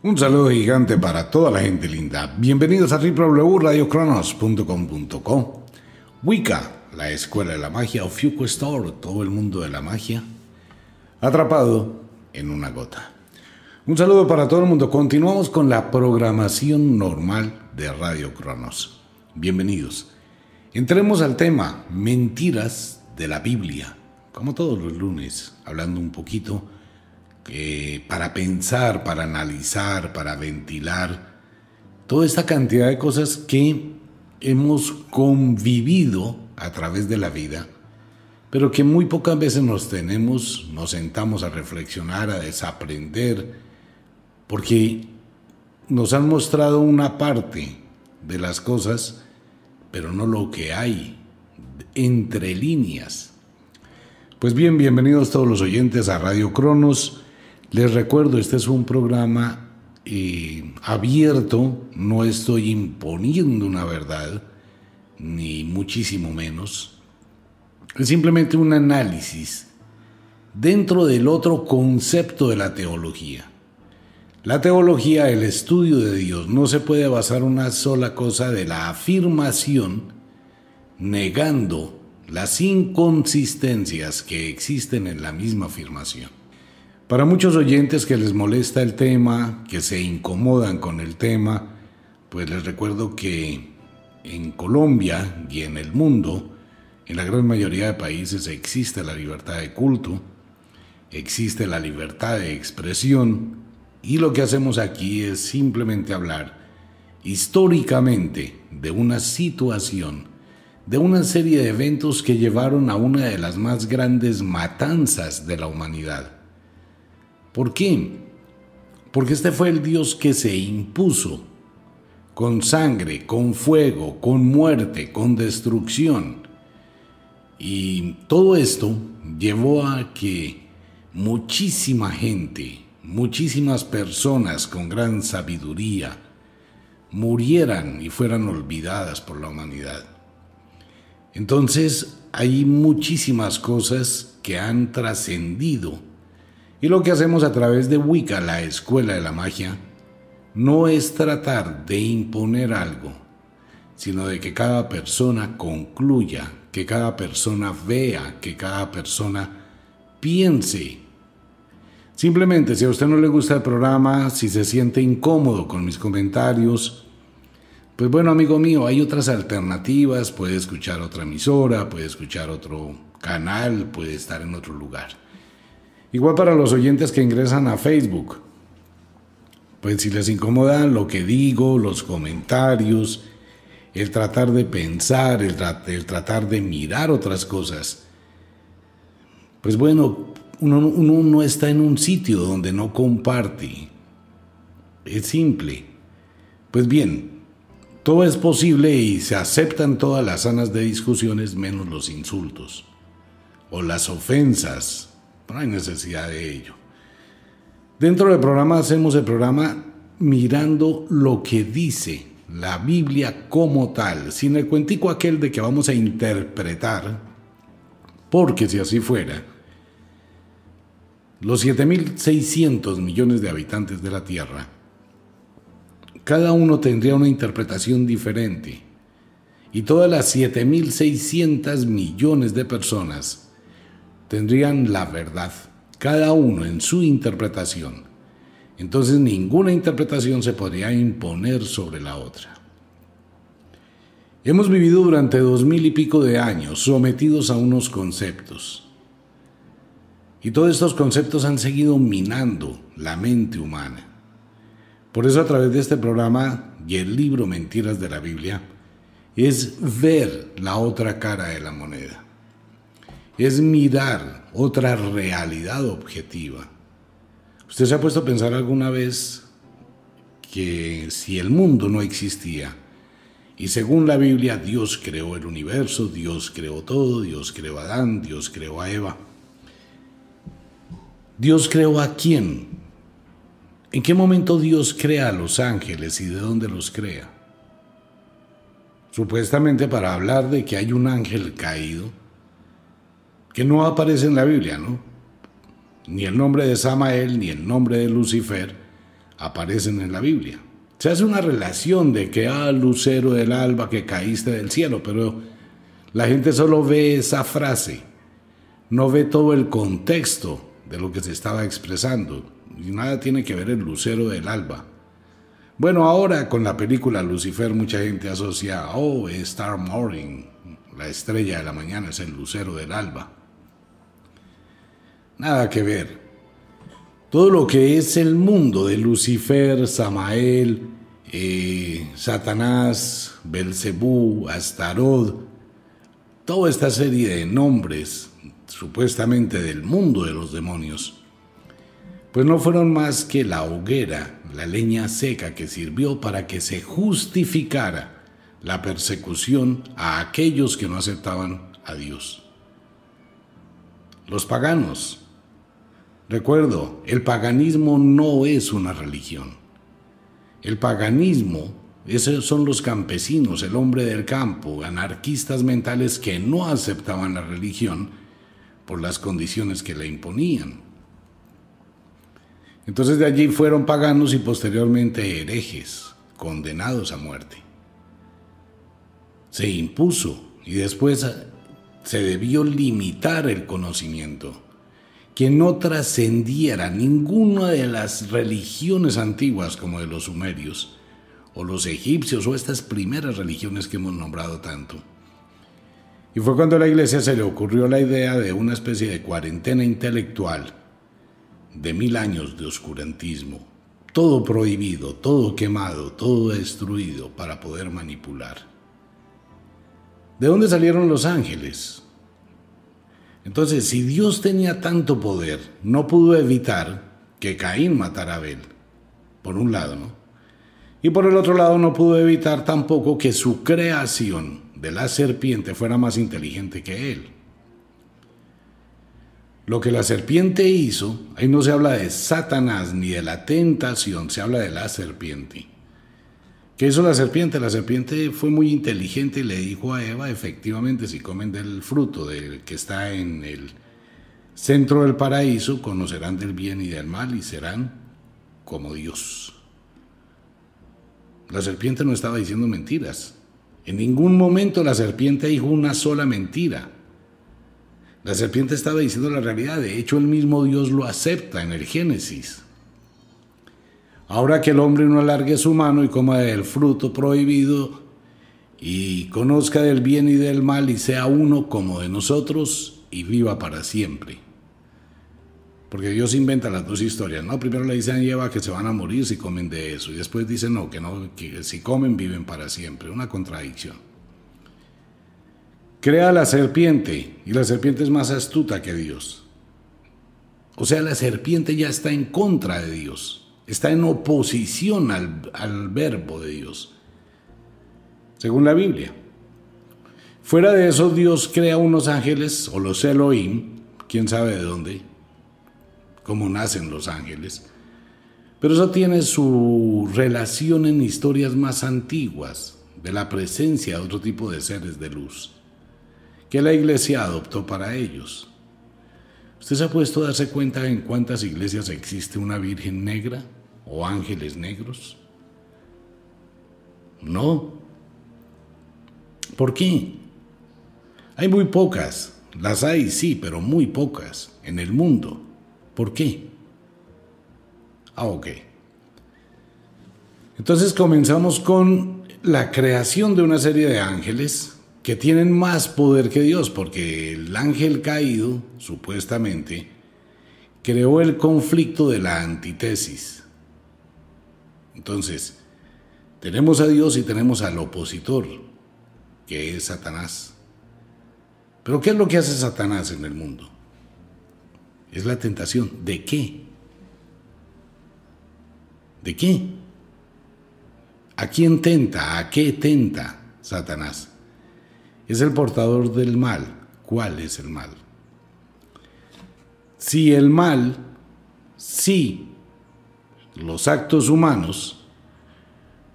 Un saludo gigante para toda la gente linda. Bienvenidos a www.radiocronos.com.co Wicca, la escuela de la magia, o Store, todo el mundo de la magia, atrapado en una gota. Un saludo para todo el mundo. Continuamos con la programación normal de Radio Cronos. Bienvenidos. Entremos al tema, mentiras de la Biblia. Como todos los lunes, hablando un poquito para pensar, para analizar, para ventilar, toda esta cantidad de cosas que hemos convivido a través de la vida, pero que muy pocas veces nos tenemos, nos sentamos a reflexionar, a desaprender, porque nos han mostrado una parte de las cosas, pero no lo que hay entre líneas. Pues bien, bienvenidos todos los oyentes a Radio Cronos. Les recuerdo, este es un programa eh, abierto, no estoy imponiendo una verdad, ni muchísimo menos. Es simplemente un análisis dentro del otro concepto de la teología. La teología, el estudio de Dios, no se puede basar una sola cosa de la afirmación negando las inconsistencias que existen en la misma afirmación. Para muchos oyentes que les molesta el tema, que se incomodan con el tema, pues les recuerdo que en Colombia y en el mundo, en la gran mayoría de países existe la libertad de culto, existe la libertad de expresión y lo que hacemos aquí es simplemente hablar históricamente de una situación, de una serie de eventos que llevaron a una de las más grandes matanzas de la humanidad. ¿Por qué? Porque este fue el Dios que se impuso con sangre, con fuego, con muerte, con destrucción. Y todo esto llevó a que muchísima gente, muchísimas personas con gran sabiduría, murieran y fueran olvidadas por la humanidad. Entonces hay muchísimas cosas que han trascendido y lo que hacemos a través de Wicca, la escuela de la magia, no es tratar de imponer algo, sino de que cada persona concluya, que cada persona vea, que cada persona piense. Simplemente, si a usted no le gusta el programa, si se siente incómodo con mis comentarios, pues bueno, amigo mío, hay otras alternativas, puede escuchar otra emisora, puede escuchar otro canal, puede estar en otro lugar. Igual para los oyentes que ingresan a Facebook. Pues si les incomoda lo que digo, los comentarios, el tratar de pensar, el, tratar de mirar otras cosas. Pues bueno, uno, uno no está en un sitio donde no comparte. Es simple. Pues bien, todo es posible y se aceptan todas las sanas de discusiones menos los insultos o las ofensas no hay necesidad de ello. Dentro del programa hacemos el programa mirando lo que dice la Biblia como tal, sin el cuentico aquel de que vamos a interpretar, porque si así fuera, los 7.600 millones de habitantes de la Tierra, cada uno tendría una interpretación diferente. Y todas las 7.600 millones de personas tendrían la verdad, cada uno en su interpretación. Entonces ninguna interpretación se podría imponer sobre la otra. Hemos vivido durante dos mil y pico de años sometidos a unos conceptos. Y todos estos conceptos han seguido minando la mente humana. Por eso a través de este programa y el libro Mentiras de la Biblia es ver la otra cara de la moneda es mirar otra realidad objetiva. ¿Usted se ha puesto a pensar alguna vez que si el mundo no existía, y según la Biblia Dios creó el universo, Dios creó todo, Dios creó a Adán, Dios creó a Eva, Dios creó a quién? ¿En qué momento Dios crea a los ángeles y de dónde los crea? Supuestamente para hablar de que hay un ángel caído, que no aparece en la Biblia, ¿no? Ni el nombre de Samael ni el nombre de Lucifer aparecen en la Biblia. Se hace una relación de que, ah, lucero del alba, que caíste del cielo, pero la gente solo ve esa frase, no ve todo el contexto de lo que se estaba expresando. Y nada tiene que ver el lucero del alba. Bueno, ahora con la película Lucifer mucha gente asocia, oh, Star Morning, la estrella de la mañana es el lucero del alba. Nada que ver. Todo lo que es el mundo de Lucifer, Samael, eh, Satanás, Belcebú, Astarod, toda esta serie de nombres supuestamente del mundo de los demonios, pues no fueron más que la hoguera, la leña seca que sirvió para que se justificara la persecución a aquellos que no aceptaban a Dios. Los paganos, Recuerdo, el paganismo no es una religión. El paganismo esos son los campesinos, el hombre del campo, anarquistas mentales que no aceptaban la religión por las condiciones que la imponían. Entonces de allí fueron paganos y posteriormente herejes, condenados a muerte. Se impuso y después eh, se debió limitar el conocimiento que no trascendiera ninguna de las religiones antiguas como de los sumerios, o los egipcios, o estas primeras religiones que hemos nombrado tanto. Y fue cuando a la iglesia se le ocurrió la idea de una especie de cuarentena intelectual de mil años de oscurantismo, todo prohibido, todo quemado, todo destruido para poder manipular. ¿De dónde salieron los ángeles? Entonces, si Dios tenía tanto poder, no pudo evitar que Caín matara a Abel, por un lado, Y por el otro lado, no pudo evitar tampoco que su creación de la serpiente fuera más inteligente que él. Lo que la serpiente hizo, ahí no se habla de Satanás ni de la tentación, se habla de la serpiente. ¿Qué hizo la serpiente? La serpiente fue muy inteligente y le dijo a Eva, efectivamente, si comen del fruto del que está en el centro del paraíso, conocerán del bien y del mal y serán como Dios. La serpiente no estaba diciendo mentiras. En ningún momento la serpiente dijo una sola mentira. La serpiente estaba diciendo la realidad. De hecho, el mismo Dios lo acepta en el Génesis. Ahora que el hombre no alargue su mano y coma del fruto prohibido y conozca del bien y del mal y sea uno como de nosotros y viva para siempre. Porque Dios inventa las dos historias, ¿no? Primero le dicen a que se van a morir si comen de eso y después dicen no, que no, que si comen viven para siempre, una contradicción. Crea la serpiente y la serpiente es más astuta que Dios. O sea, la serpiente ya está en contra de Dios está en oposición al, verbo de Dios, según la Biblia. Fuera de eso, Dios crea unos ángeles, o los Elohim, quién sabe de dónde, cómo nacen los ángeles. Pero eso tiene su relación en historias más antiguas, de la presencia de otro tipo de seres de luz, que la iglesia adoptó para ellos. ¿Usted se ha puesto a darse cuenta en cuántas iglesias existe una Virgen negra? o ángeles negros? No. ¿Por qué? Hay muy pocas, las hay sí, pero muy pocas en el mundo. ¿Por qué? Ah, ok. Entonces comenzamos con la creación de una serie de ángeles que tienen más poder que Dios, porque el ángel caído, supuestamente, creó el conflicto de la antítesis. Entonces, tenemos a Dios y tenemos al opositor, que es Satanás. Pero ¿qué es lo que hace Satanás en el mundo? Es la tentación. ¿De qué? ¿De qué? ¿A quién tenta? ¿A qué tenta Satanás? Es el portador del mal. ¿Cuál es el mal? Si el mal, si los actos humanos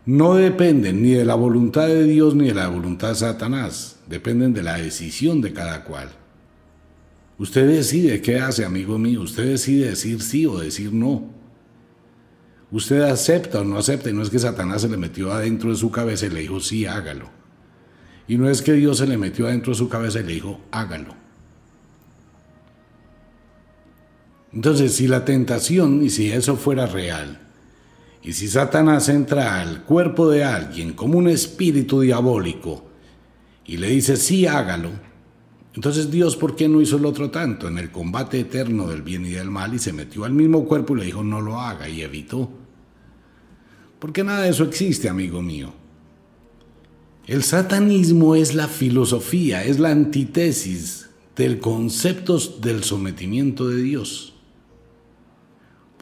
no dependen ni de la voluntad de Dios ni de la voluntad de Satanás, dependen de la decisión de cada cual. Usted decide qué hace, amigo mío, usted decide decir sí o decir no. Usted acepta o no acepta, y no es que Satanás se le metió adentro de su cabeza y le dijo sí, hágalo. Y no es que Dios se le metió adentro de su cabeza y le dijo hágalo. Entonces, si la tentación, y si eso fuera real, y si Satanás entra al cuerpo de alguien como un espíritu diabólico y le dice, sí, hágalo, entonces Dios, ¿por qué no hizo el otro tanto en el combate eterno del bien y del mal y se metió al mismo cuerpo y le dijo, no lo haga y evitó? Porque nada de eso existe, amigo mío. El satanismo es la filosofía, es la antítesis del concepto del sometimiento de Dios.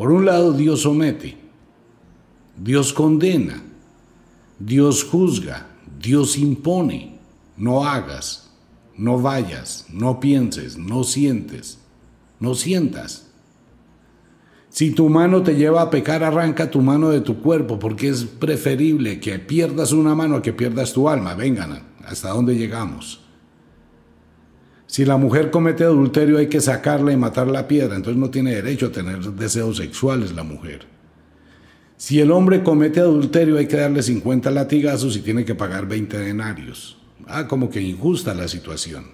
Por un lado, Dios somete, Dios condena, Dios juzga, Dios impone, no hagas, no vayas, no pienses, no sientes, no sientas. Si tu mano te lleva a pecar, arranca tu mano de tu cuerpo, porque es preferible que pierdas una mano a que pierdas tu alma. Vengan, ¿hasta dónde llegamos? Si la mujer comete adulterio hay que sacarla y matar la piedra, entonces no tiene derecho a tener deseos sexuales la mujer. Si el hombre comete adulterio hay que darle 50 latigazos y tiene que pagar 20 denarios. Ah, como que injusta la situación.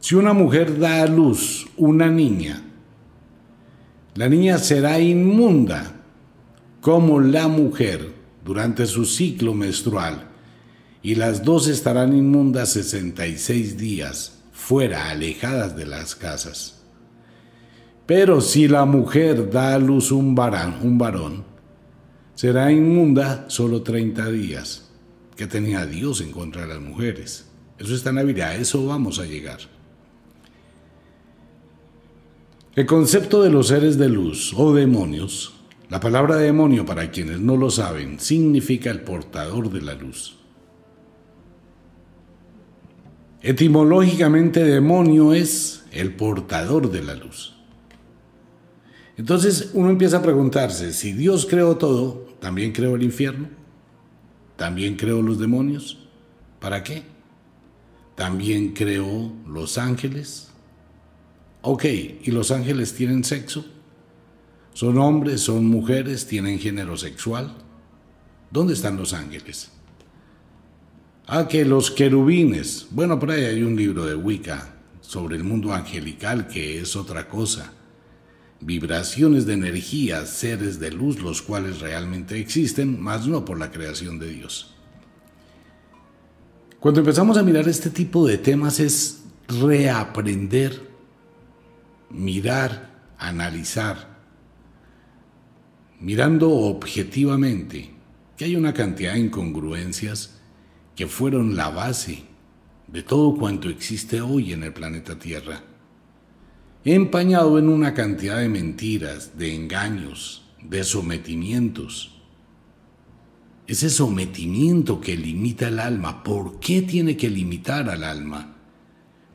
Si una mujer da a luz una niña, la niña será inmunda como la mujer durante su ciclo menstrual y las dos estarán inmundas 66 días, fuera, alejadas de las casas. Pero si la mujer da a luz un, un varón, será inmunda solo 30 días. Que tenía Dios en contra de las mujeres. Eso está en la a eso vamos a llegar. El concepto de los seres de luz o demonios, la palabra demonio para quienes no lo saben, significa el portador de la luz. Etimológicamente demonio es el portador de la luz. Entonces uno empieza a preguntarse, si Dios creó todo, ¿también creó el infierno? ¿También creó los demonios? ¿Para qué? ¿También creó los ángeles? Ok, ¿y los ángeles tienen sexo? ¿Son hombres, son mujeres, tienen género sexual? ¿Dónde están los ángeles? a ah, que los querubines, bueno, por ahí hay un libro de Wicca sobre el mundo angelical que es otra cosa, vibraciones de energía, seres de luz, los cuales realmente existen, más no por la creación de Dios. Cuando empezamos a mirar este tipo de temas es reaprender, mirar, analizar, mirando objetivamente que hay una cantidad de incongruencias que fueron la base de todo cuanto existe hoy en el planeta Tierra. Empañado en una cantidad de mentiras, de engaños, de sometimientos. Ese sometimiento que limita el alma, ¿por qué tiene que limitar al alma?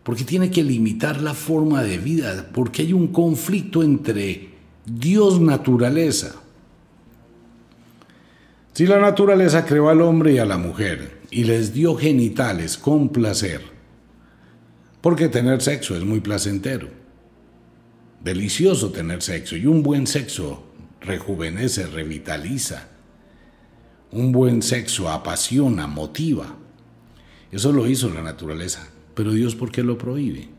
Porque tiene que limitar la forma de vida? Porque hay un conflicto entre Dios naturaleza si la naturaleza creó al hombre y a la mujer y les dio genitales con placer, porque tener sexo es muy placentero, delicioso tener sexo y un buen sexo rejuvenece, revitaliza, un buen sexo apasiona, motiva. Eso lo hizo la naturaleza, pero Dios ¿por qué lo prohíbe?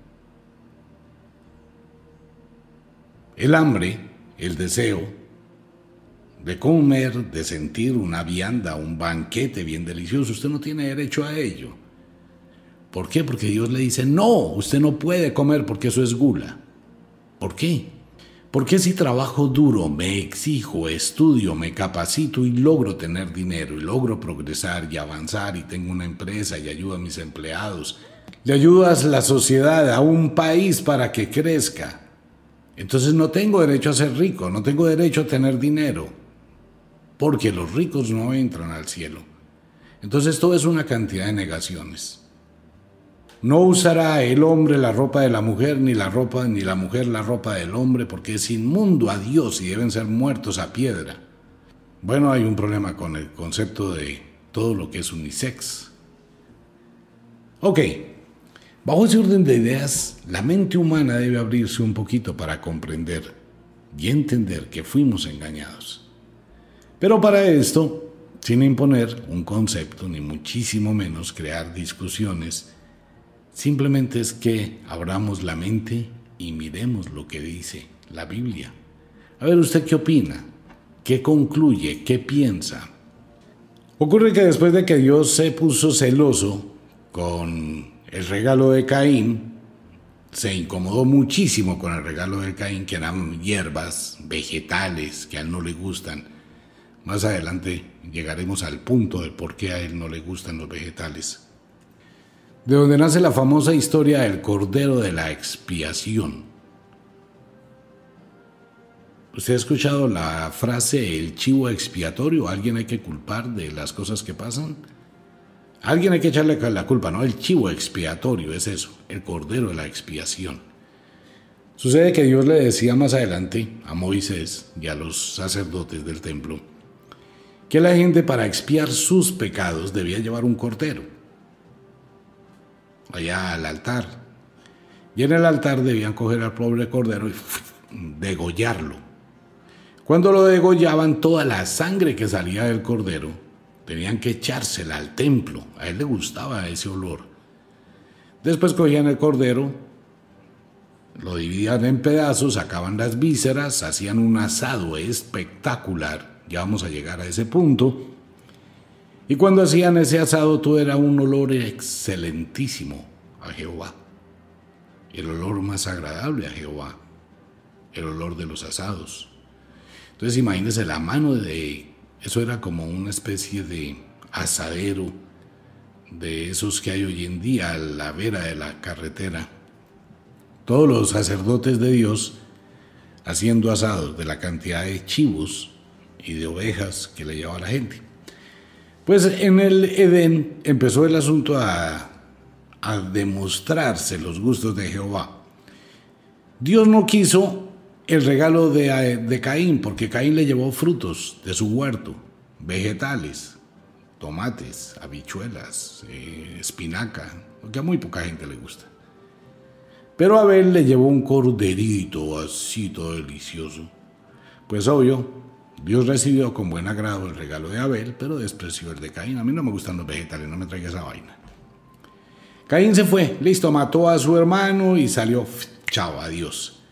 El hambre, el deseo, de comer, de sentir una vianda, un banquete bien delicioso. Usted no tiene derecho a ello. ¿Por qué? Porque Dios le dice, no, usted no puede comer porque eso es gula. ¿Por qué? Porque si trabajo duro, me exijo, estudio, me capacito y logro tener dinero y logro progresar y avanzar y tengo una empresa y ayudo a mis empleados, y ayudas a la sociedad, a un país para que crezca. Entonces no tengo derecho a ser rico, no tengo derecho a tener dinero porque los ricos no entran al cielo. Entonces todo es una cantidad de negaciones. No usará el hombre la ropa de la mujer, ni la ropa, ni la mujer la ropa del hombre, porque es inmundo a Dios y deben ser muertos a piedra. Bueno, hay un problema con el concepto de todo lo que es unisex. Ok, bajo ese orden de ideas, la mente humana debe abrirse un poquito para comprender y entender que fuimos engañados. Pero para esto, sin imponer un concepto, ni muchísimo menos crear discusiones, simplemente es que abramos la mente y miremos lo que dice la Biblia. A ver, ¿usted qué opina? ¿Qué concluye? ¿Qué piensa? Ocurre que después de que Dios se puso celoso con el regalo de Caín, se incomodó muchísimo con el regalo de Caín, que eran hierbas, vegetales que a él no le gustan. Más adelante llegaremos al punto de por qué a él no le gustan los vegetales. De donde nace la famosa historia del Cordero de la Expiación. ¿Usted ha escuchado la frase el chivo expiatorio? ¿Alguien hay que culpar de las cosas que pasan? Alguien hay que echarle la culpa, ¿no? El chivo expiatorio es eso, el cordero de la expiación. Sucede que Dios le decía más adelante a Moisés y a los sacerdotes del templo, que la gente para expiar sus pecados debía llevar un cordero allá al altar. Y en el altar debían coger al pobre cordero y degollarlo. Cuando lo degollaban, toda la sangre que salía del cordero tenían que echársela al templo. A él le gustaba ese olor. Después cogían el cordero, lo dividían en pedazos, sacaban las vísceras, hacían un asado espectacular ya vamos a llegar a ese punto. Y cuando hacían ese asado, todo era un olor excelentísimo a Jehová. El olor más agradable a Jehová. El olor de los asados. Entonces imagínense la mano de... Eso era como una especie de asadero de esos que hay hoy en día a la vera de la carretera. Todos los sacerdotes de Dios haciendo asados de la cantidad de chivos y de ovejas que le llevaba la gente. Pues en el Edén empezó el asunto a, demostrarse los gustos de Jehová. Dios no quiso el regalo de, Caín, porque Caín le llevó frutos de su huerto, vegetales, tomates, habichuelas, eh, espinaca, que a muy poca gente le gusta. Pero Abel le llevó un corderito así todo delicioso. Pues obvio, Dios recibió con buen agrado el regalo de Abel, pero despreció el de Caín. A mí no me gustan los vegetales, no me traiga esa vaina. Caín se fue, listo, mató a su hermano y salió, chao, adiós.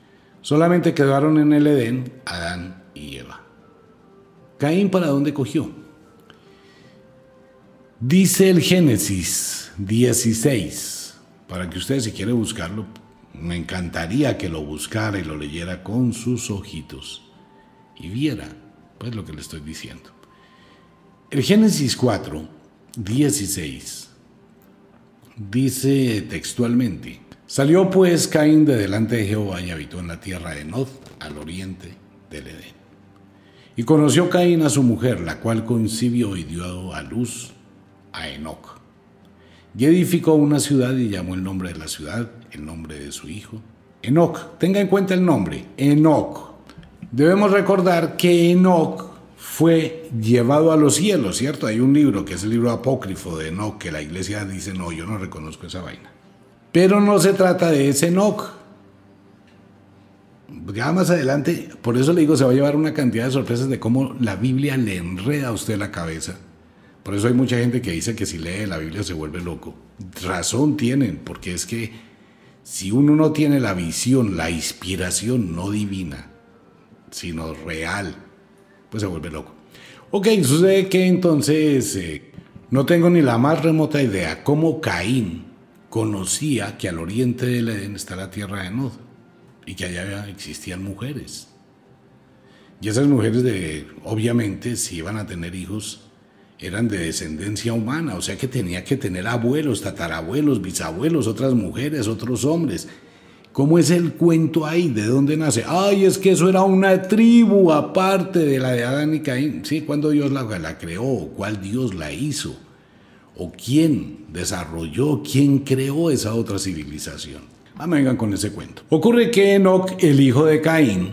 Solamente quedaron en el Edén Adán y Eva. Caín para dónde cogió? Dice el Génesis 16, para que usted si quieren buscarlo, me encantaría que lo buscara y lo leyera con sus ojitos y viera es lo que le estoy diciendo. El Génesis 4, 16 dice textualmente, salió pues Caín de delante de Jehová y habitó en la tierra de Nod, al oriente del Edén. Y conoció Caín a su mujer, la cual concibió y dio a luz a Enoc. Y edificó una ciudad y llamó el nombre de la ciudad, el nombre de su hijo, Enoc. Tenga en cuenta el nombre, Enoc. Debemos recordar que Enoch fue llevado a los cielos, ¿cierto? Hay un libro que es el libro apócrifo de Enoch, que la iglesia dice, no, yo no reconozco esa vaina. Pero no se trata de ese Enoch. Ya más adelante, por eso le digo, se va a llevar una cantidad de sorpresas de cómo la Biblia le enreda a usted la cabeza. Por eso hay mucha gente que dice que si lee la Biblia se vuelve loco. Razón tienen, porque es que si uno no tiene la visión, la inspiración no divina, sino real, pues se vuelve loco. Ok, sucede que entonces eh, no tengo ni la más remota idea cómo Caín conocía que al oriente del Edén está la tierra de Nod y que allá existían mujeres. Y esas mujeres, de, obviamente, si iban a tener hijos, eran de descendencia humana, o sea que tenía que tener abuelos, tatarabuelos, bisabuelos, otras mujeres, otros hombres. ¿Cómo es el cuento ahí? ¿De dónde nace? Ay, es que eso era una tribu aparte de la de Adán y Caín. Sí, ¿cuándo Dios la, la creó? ¿Cuál Dios la hizo? ¿O quién desarrolló, quién creó esa otra civilización? Ah, me vengan con ese cuento. Ocurre que Enoch, el hijo de Caín,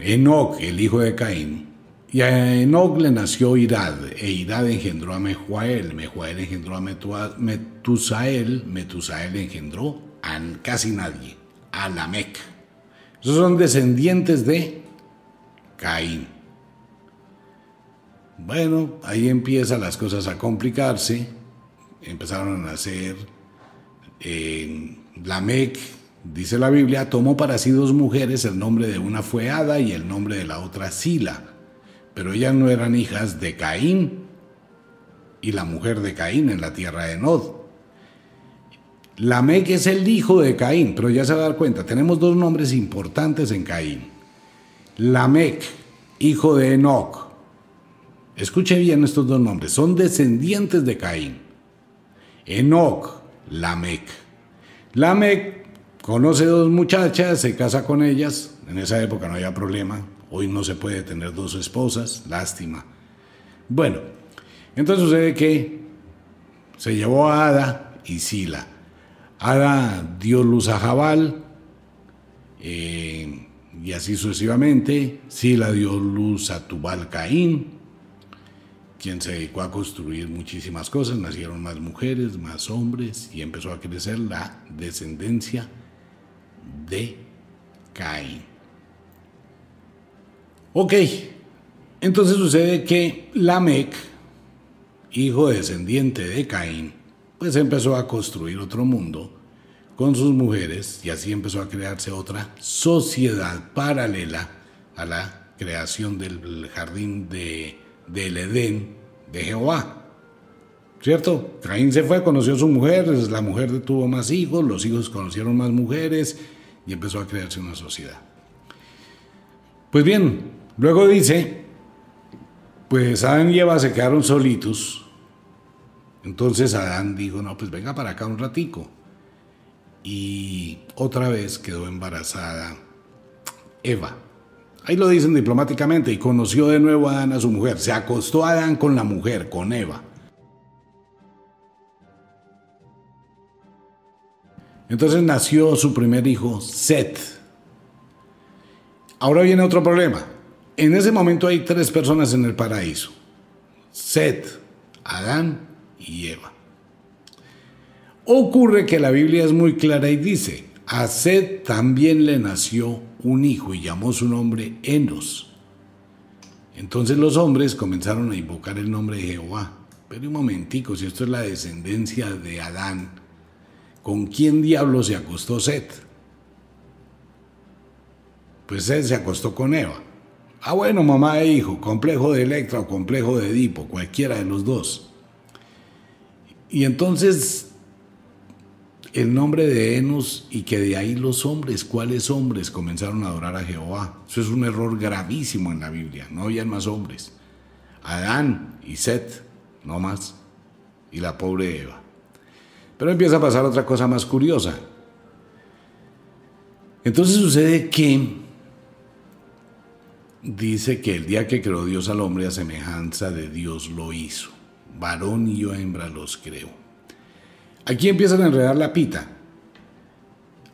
Enoch, el hijo de Caín, y a Enoch le nació Irad, e Irad engendró a Mejuael, Mejuael engendró a Metusael, Metusael engendró a casi nadie a Lamec. Esos son descendientes de Caín. Bueno, ahí empiezan las cosas a complicarse. Empezaron a nacer. en Lamec, dice la Biblia, tomó para sí dos mujeres. El nombre de una fue Ada y el nombre de la otra Sila. Pero ellas no eran hijas de Caín y la mujer de Caín en la tierra de Nod. Lamec es el hijo de Caín, pero ya se va a dar cuenta, tenemos dos nombres importantes en Caín. Lamec, hijo de Enoch. Escuche bien estos dos nombres, son descendientes de Caín. Enoch, Lamec. Lamec conoce dos muchachas, se casa con ellas, en esa época no había problema, hoy no se puede tener dos esposas, lástima. Bueno, entonces sucede que se llevó a Ada y Sila. Ada dio luz a Jabal eh, y así sucesivamente. la dio luz a Tubal Caín, quien se dedicó a construir muchísimas cosas. Nacieron más mujeres, más hombres y empezó a crecer la descendencia de Caín. Ok, entonces sucede que Lamec, hijo descendiente de Caín, pues empezó a construir otro mundo con sus mujeres y así empezó a crearse otra sociedad paralela a la creación del jardín de, del Edén de Jehová. ¿Cierto? Caín se fue, conoció a su mujer, la mujer tuvo más hijos, los hijos conocieron más mujeres y empezó a crearse una sociedad. Pues bien, luego dice, pues Adán y Eva se quedaron solitos. Entonces Adán dijo, no, pues venga para acá un ratico y otra vez quedó embarazada Eva. Ahí lo dicen diplomáticamente y conoció de nuevo a Adán a su mujer. Se acostó Adán con la mujer, con Eva. Entonces nació su primer hijo, Seth. Ahora viene otro problema. En ese momento hay tres personas en el paraíso. Seth, Adán y Eva. Ocurre que la Biblia es muy clara y dice, a Sed también le nació un hijo y llamó su nombre Enos. Entonces los hombres comenzaron a invocar el nombre de Jehová. Pero un momentico, si esto es la descendencia de Adán, ¿con quién diablo se acostó Seth? Pues Seth se acostó con Eva. Ah, bueno, mamá e hijo, complejo de Electra o complejo de Edipo, cualquiera de los dos. Y entonces el nombre de Enos y que de ahí los hombres, ¿cuáles hombres comenzaron a adorar a Jehová? Eso es un error gravísimo en la Biblia, no habían más hombres. Adán y Set, no más, y la pobre Eva. Pero empieza a pasar otra cosa más curiosa. Entonces sucede que dice que el día que creó Dios al hombre a semejanza de Dios lo hizo, varón y hembra los creó. Aquí empiezan a enredar la pita.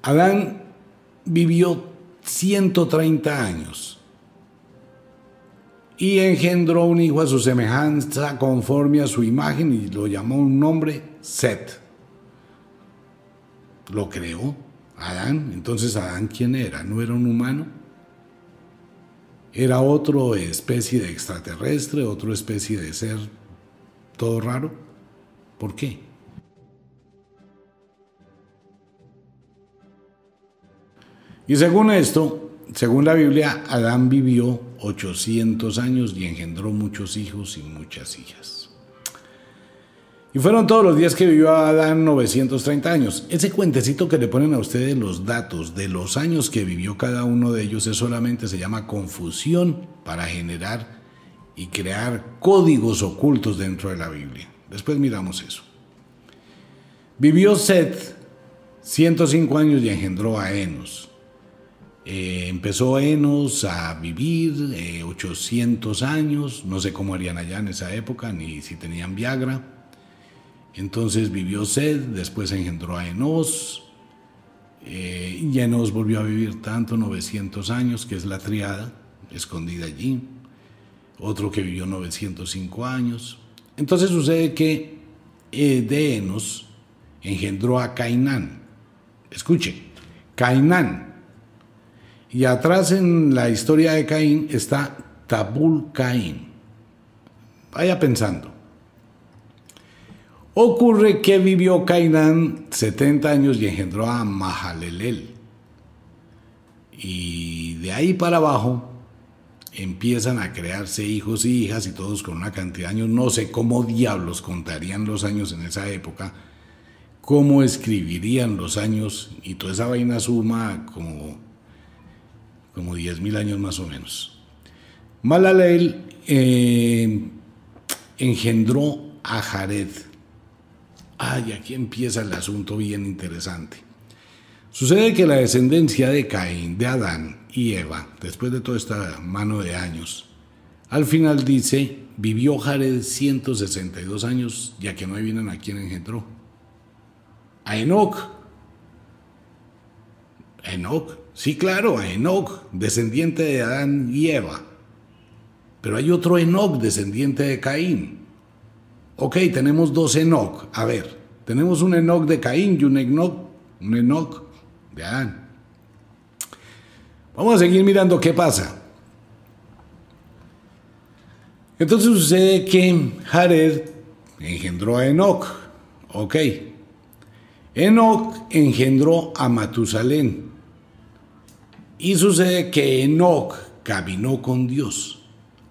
Adán vivió 130 años y engendró un hijo a su semejanza conforme a su imagen y lo llamó un nombre Set. Lo creó Adán. Entonces Adán quién era? ¿No era un humano? Era otra especie de extraterrestre, otra especie de ser todo raro. ¿Por qué? Y según esto, según la Biblia, Adán vivió 800 años y engendró muchos hijos y muchas hijas. Y fueron todos los días que vivió Adán 930 años. Ese cuentecito que le ponen a ustedes los datos de los años que vivió cada uno de ellos es solamente se llama confusión para generar y crear códigos ocultos dentro de la Biblia. Después miramos eso. Vivió Seth 105 años y engendró a Enos. Eh, empezó Enos a vivir 800 eh, años, no sé cómo harían allá en esa época, ni si tenían Viagra. Entonces vivió Sed, después engendró a Enos. Eh, y Enos volvió a vivir tanto, 900 años, que es la triada, escondida allí. Otro que vivió 905 años. Entonces sucede que de Enos engendró a Cainán. Escuche, Cainán y atrás en la historia de Caín está Tabul Caín. Vaya pensando. Ocurre que vivió Cainán 70 años y engendró a Mahalelel. Y de ahí para abajo empiezan a crearse hijos y hijas y todos con una cantidad de años. No sé cómo diablos contarían los años en esa época, cómo escribirían los años y toda esa vaina suma como como 10.000 años más o menos. Malalel eh, engendró a Jared. Ay, aquí empieza el asunto bien interesante. Sucede que la descendencia de Caín, de Adán y Eva, después de toda esta mano de años, al final dice, vivió Jared 162 años, ya que no bien a quien engendró. A Enoch. Enoch Sí, claro, a Enoch, descendiente de Adán y Eva. Pero hay otro Enoch, descendiente de Caín. Ok, tenemos dos Enoch. A ver, tenemos un Enoch de Caín y un Enoch, un Enoch de Adán. Vamos a seguir mirando qué pasa. Entonces sucede que Jared engendró a Enoch. Ok. Enoch engendró a Matusalén. Y sucede que Enoch caminó con Dios.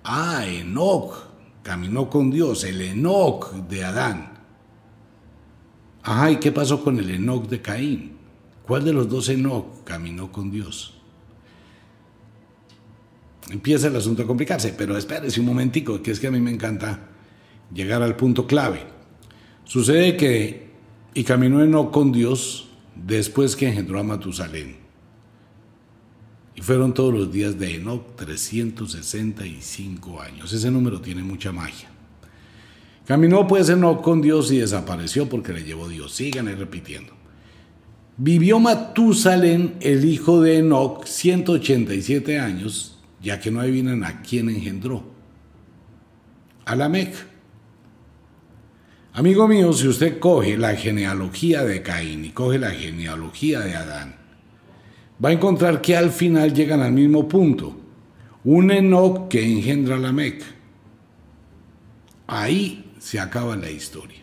Ah, Enoch caminó con Dios, el Enoch de Adán. Ajá, ¿y qué pasó con el Enoch de Caín? ¿Cuál de los dos Enoch caminó con Dios? Empieza el asunto a complicarse, pero espérese un momentico, que es que a mí me encanta llegar al punto clave. Sucede que, y caminó Enoch con Dios después que engendró a Matusalén. Y fueron todos los días de Enoch 365 años. Ese número tiene mucha magia. Caminó pues Enoch con Dios y desapareció porque le llevó Dios. sigan repitiendo. Vivió Matusalén, el hijo de Enoch, 187 años, ya que no adivinan a quién engendró. A Amigo mío, si usted coge la genealogía de Caín y coge la genealogía de Adán va a encontrar que al final llegan al mismo punto. Un Enoch que engendra la Mec. Ahí se acaba la historia.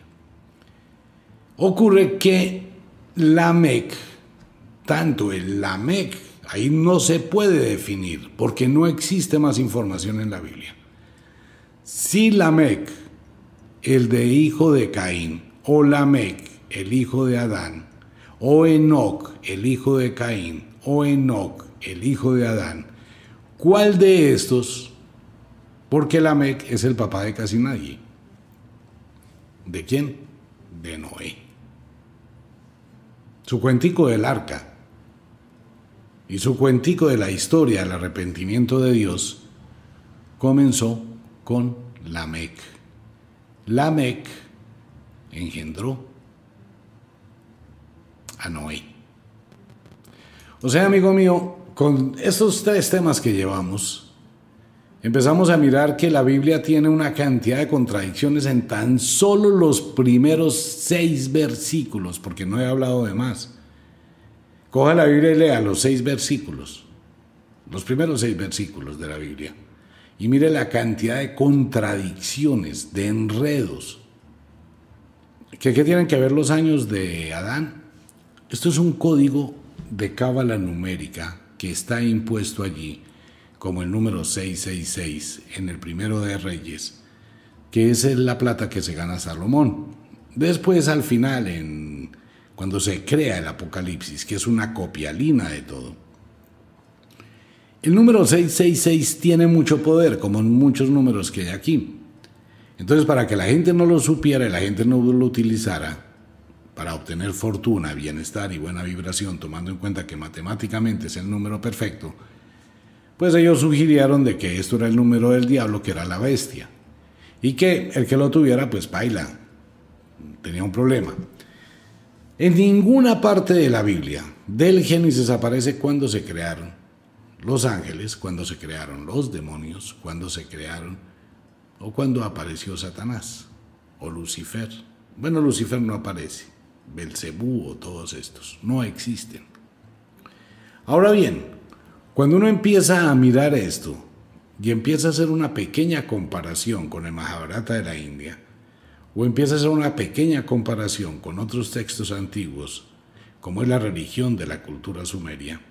Ocurre que Lamec, tanto el Lamec, ahí no se puede definir porque no existe más información en la Biblia. Si Lamec, el de hijo de Caín, o Lamec, el hijo de Adán, o Enoch, el hijo de Caín, o Enoch, el hijo de Adán. ¿Cuál de estos? Porque Lamec es el papá de casi nadie. ¿De quién? De Noé. Su cuentico del arca y su cuentico de la historia del arrepentimiento de Dios comenzó con Lamec. Lamec engendró a Noé. O sea, amigo mío, con estos tres temas que llevamos, empezamos a mirar que la Biblia tiene una cantidad de contradicciones en tan solo los primeros seis versículos, porque no he hablado de más. Coja la Biblia y lea los seis versículos, los primeros seis versículos de la Biblia, y mire la cantidad de contradicciones, de enredos. ¿Qué, qué tienen que ver los años de Adán? Esto es un código de cábala numérica que está impuesto allí, como el número 666 en el primero de Reyes, que es la plata que se gana Salomón. Después al final, en, cuando se crea el Apocalipsis, que es una copialina de todo. El número 666 tiene mucho poder, como muchos números que hay aquí. Entonces, para que la gente no lo supiera y la gente no lo utilizara, para obtener fortuna, bienestar y buena vibración, tomando en cuenta que matemáticamente es el número perfecto, pues ellos sugirieron de que esto era el número del diablo, que era la bestia, y que el que lo tuviera, pues baila, tenía un problema. En ninguna parte de la Biblia, del Génesis aparece cuando se crearon los ángeles, cuando se crearon los demonios, cuando se crearon o cuando apareció Satanás o Lucifer. Bueno, Lucifer no aparece. Belcebú o todos estos. No existen. Ahora bien, cuando uno empieza a mirar esto y empieza a hacer una pequeña comparación con el Mahabharata de la India, o empieza a hacer una pequeña comparación con otros textos antiguos, como es la religión de la cultura sumeria,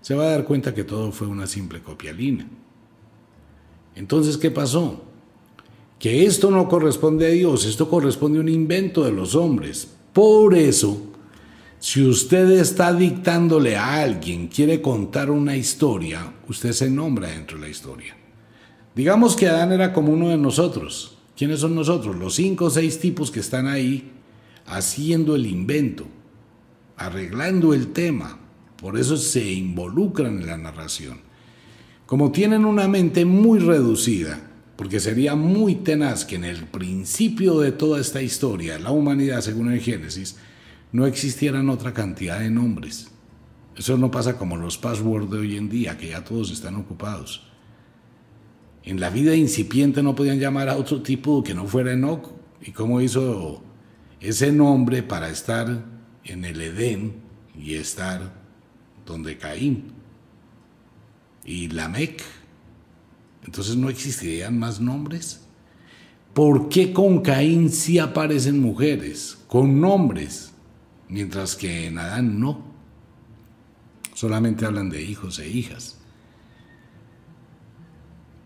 se va a dar cuenta que todo fue una simple copialina. Entonces, ¿qué pasó? Que esto no corresponde a Dios, esto corresponde a un invento de los hombres, por eso, si usted está dictándole a alguien, quiere contar una historia, usted se nombra dentro de la historia. Digamos que Adán era como uno de nosotros. ¿Quiénes son nosotros? Los cinco o seis tipos que están ahí haciendo el invento, arreglando el tema. Por eso se involucran en la narración. Como tienen una mente muy reducida, porque sería muy tenaz que en el principio de toda esta historia, la humanidad, según el Génesis, no existieran otra cantidad de nombres. Eso no pasa como los passwords de hoy en día, que ya todos están ocupados. En la vida incipiente no podían llamar a otro tipo que no fuera Enoch. ¿Y cómo hizo ese nombre para estar en el Edén y estar donde Caín? Y Lamech. Entonces no existirían más nombres. ¿Por qué con Caín sí aparecen mujeres con nombres, mientras que en Adán no? Solamente hablan de hijos e hijas.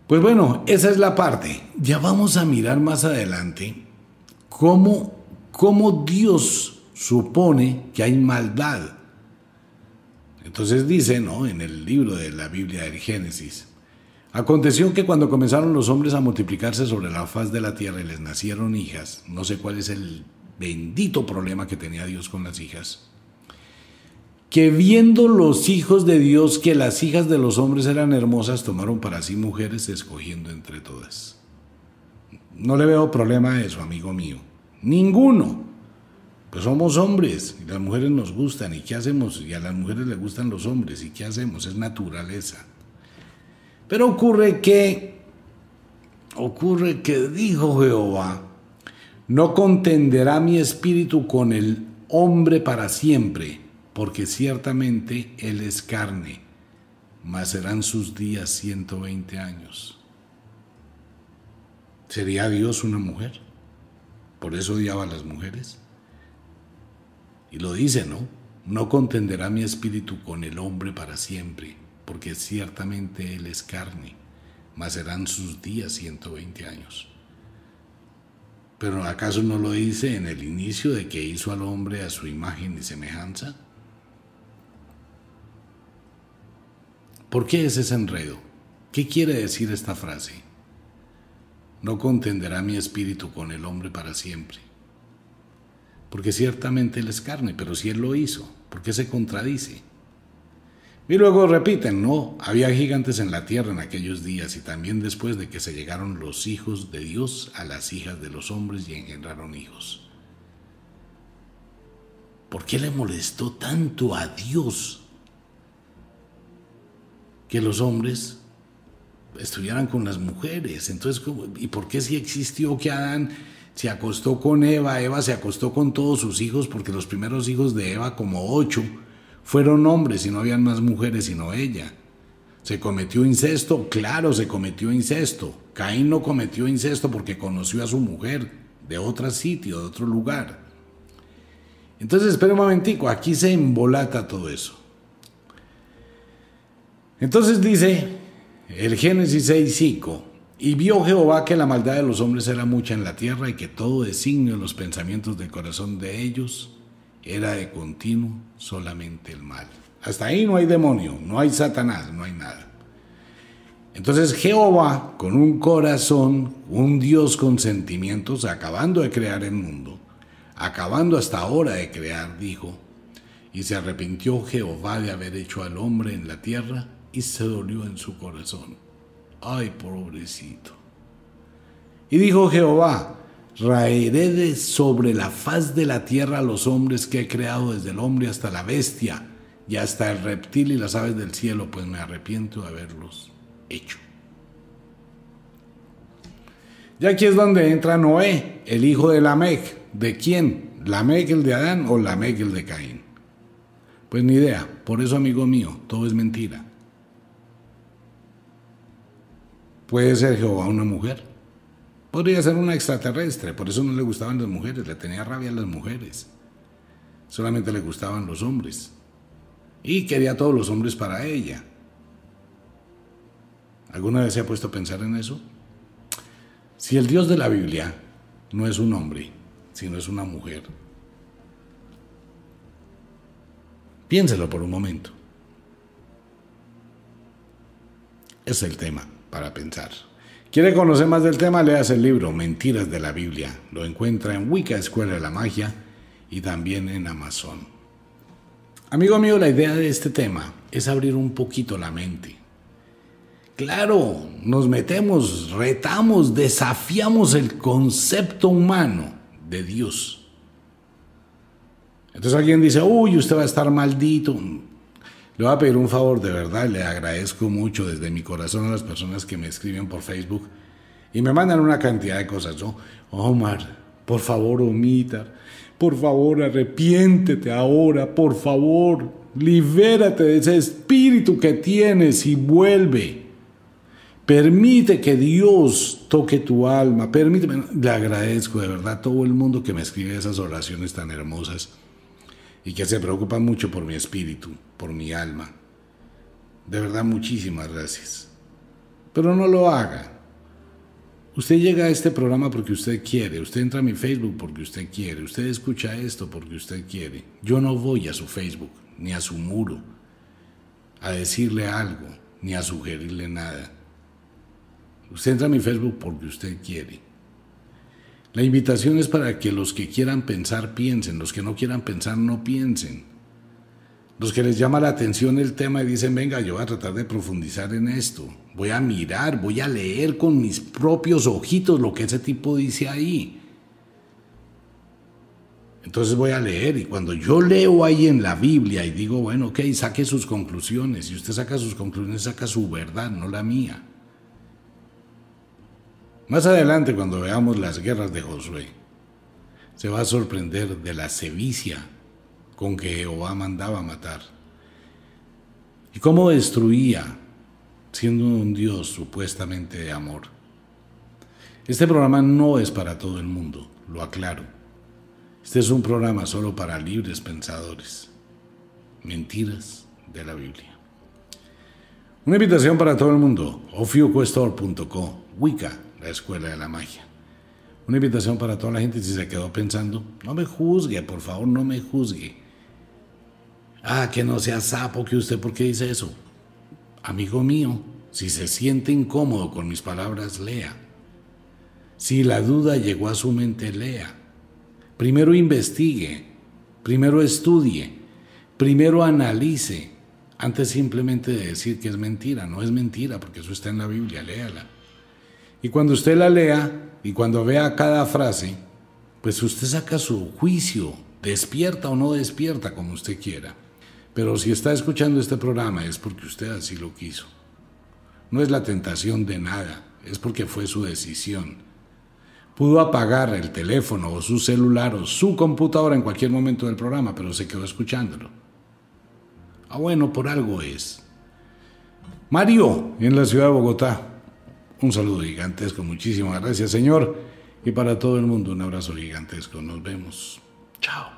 Pues bueno, esa es la parte. Ya vamos a mirar más adelante cómo, cómo Dios supone que hay maldad. Entonces dice, ¿no? En el libro de la Biblia del Génesis, Aconteció que cuando comenzaron los hombres a multiplicarse sobre la faz de la tierra y les nacieron hijas, no sé cuál es el bendito problema que tenía Dios con las hijas, que viendo los hijos de Dios que las hijas de los hombres eran hermosas, tomaron para sí mujeres escogiendo entre todas. No le veo problema a eso, amigo mío. Ninguno. Pues somos hombres y las mujeres nos gustan. ¿Y qué hacemos? Y a las mujeres les gustan los hombres. ¿Y qué hacemos? Es naturaleza. Pero ocurre que, ocurre que dijo Jehová, no contenderá mi espíritu con el hombre para siempre, porque ciertamente él es carne, mas serán sus días 120 años. ¿Sería Dios una mujer? Por eso odiaba a las mujeres. Y lo dice, ¿no? No contenderá mi espíritu con el hombre para siempre, porque ciertamente Él es carne, mas serán sus días 120 años. Pero ¿acaso no lo dice en el inicio de que hizo al hombre a su imagen y semejanza? ¿Por qué es ese enredo? ¿Qué quiere decir esta frase? No contenderá mi espíritu con el hombre para siempre. Porque ciertamente él es carne, pero si él lo hizo, ¿por qué se contradice? Y luego repiten, no, había gigantes en la tierra en aquellos días y también después de que se llegaron los hijos de Dios a las hijas de los hombres y engendraron hijos. ¿Por qué le molestó tanto a Dios que los hombres estuvieran con las mujeres? Entonces, ¿y por qué si existió que Adán se acostó con Eva, Eva se acostó con todos sus hijos, porque los primeros hijos de Eva, como ocho, fueron hombres y no habían más mujeres sino ella. ¿Se cometió incesto? Claro, se cometió incesto. Caín no cometió incesto porque conoció a su mujer de otro sitio, de otro lugar. Entonces, espera un momentico, aquí se embolata todo eso. Entonces dice el Génesis 6:5, y vio Jehová que la maldad de los hombres era mucha en la tierra y que todo designio en los pensamientos del corazón de ellos era de continuo solamente el mal. Hasta ahí no hay demonio, no hay Satanás, no hay nada. Entonces Jehová, con un corazón, un Dios con sentimientos, acabando de crear el mundo, acabando hasta ahora de crear, dijo, y se arrepintió Jehová de haber hecho al hombre en la tierra y se dolió en su corazón. Ay, pobrecito. Y dijo Jehová, raeré sobre la faz de la tierra a los hombres que he creado desde el hombre hasta la bestia y hasta el reptil y las aves del cielo, pues me arrepiento de haberlos hecho. Y aquí es donde entra Noé, el hijo de Lamec. ¿De quién? ¿Lamec el de Adán o Lamec el de Caín? Pues ni idea. Por eso, amigo mío, todo es mentira. ¿Puede ser Jehová una mujer? Podría ser una extraterrestre, por eso no le gustaban las mujeres, le tenía rabia a las mujeres. Solamente le gustaban los hombres. Y quería a todos los hombres para ella. ¿Alguna vez se ha puesto a pensar en eso? Si el Dios de la Biblia no es un hombre, sino es una mujer, piénselo por un momento. Es el tema para pensar. ¿Quiere conocer más del tema? Leas el libro Mentiras de la Biblia. Lo encuentra en Wicca Escuela de la Magia y también en Amazon. Amigo mío, la idea de este tema es abrir un poquito la mente. Claro, nos metemos, retamos, desafiamos el concepto humano de Dios. Entonces alguien dice, uy, usted va a estar maldito. Le voy a pedir un favor, de verdad, le agradezco mucho desde mi corazón a las personas que me escriben por Facebook y me mandan una cantidad de cosas. Yo, Omar, por favor, omita, por favor, arrepiéntete ahora, por favor, libérate de ese espíritu que tienes y vuelve. Permite que Dios toque tu alma. Permíteme, le agradezco de verdad a todo el mundo que me escribe esas oraciones tan hermosas y que se preocupa mucho por mi espíritu, por mi alma. De verdad, muchísimas gracias. Pero no lo haga. Usted llega a este programa porque usted quiere, usted entra a mi Facebook porque usted quiere, usted escucha esto porque usted quiere. Yo no voy a su Facebook, ni a su muro, a decirle algo, ni a sugerirle nada. Usted entra a mi Facebook porque usted quiere. La invitación es para que los que quieran pensar piensen, los que no quieran pensar no piensen. Los que les llama la atención el tema y dicen, venga, yo voy a tratar de profundizar en esto, voy a mirar, voy a leer con mis propios ojitos lo que ese tipo dice ahí. Entonces voy a leer y cuando yo leo ahí en la Biblia y digo, bueno, ok, saque sus conclusiones, y usted saca sus conclusiones, saca su verdad, no la mía. Más adelante, cuando veamos las guerras de Josué, se va a sorprender de la sevicia con que Jehová mandaba matar y cómo destruía, siendo un Dios supuestamente de amor. Este programa no es para todo el mundo, lo aclaro. Este es un programa solo para libres pensadores. Mentiras de la Biblia. Una invitación para todo el mundo. ofiucuestor.co, Wicca la escuela de la magia. Una invitación para toda la gente si se quedó pensando, no me juzgue, por favor, no me juzgue. Ah, que no sea sapo que usted, ¿por qué dice eso? Amigo mío, si se siente incómodo con mis palabras, lea. Si la duda llegó a su mente, lea. Primero investigue, primero estudie, primero analice, antes simplemente de decir que es mentira. No es mentira, porque eso está en la Biblia, léala. Y cuando usted la lea y cuando vea cada frase, pues usted saca su juicio, despierta o no despierta, como usted quiera. Pero si está escuchando este programa es porque usted así lo quiso. No es la tentación de nada, es porque fue su decisión. Pudo apagar el teléfono o su celular o su computadora en cualquier momento del programa, pero se quedó escuchándolo. Ah, bueno, por algo es. Mario, en la ciudad de Bogotá. Un saludo gigantesco, muchísimas gracias Señor. Y para todo el mundo un abrazo gigantesco. Nos vemos. Chao.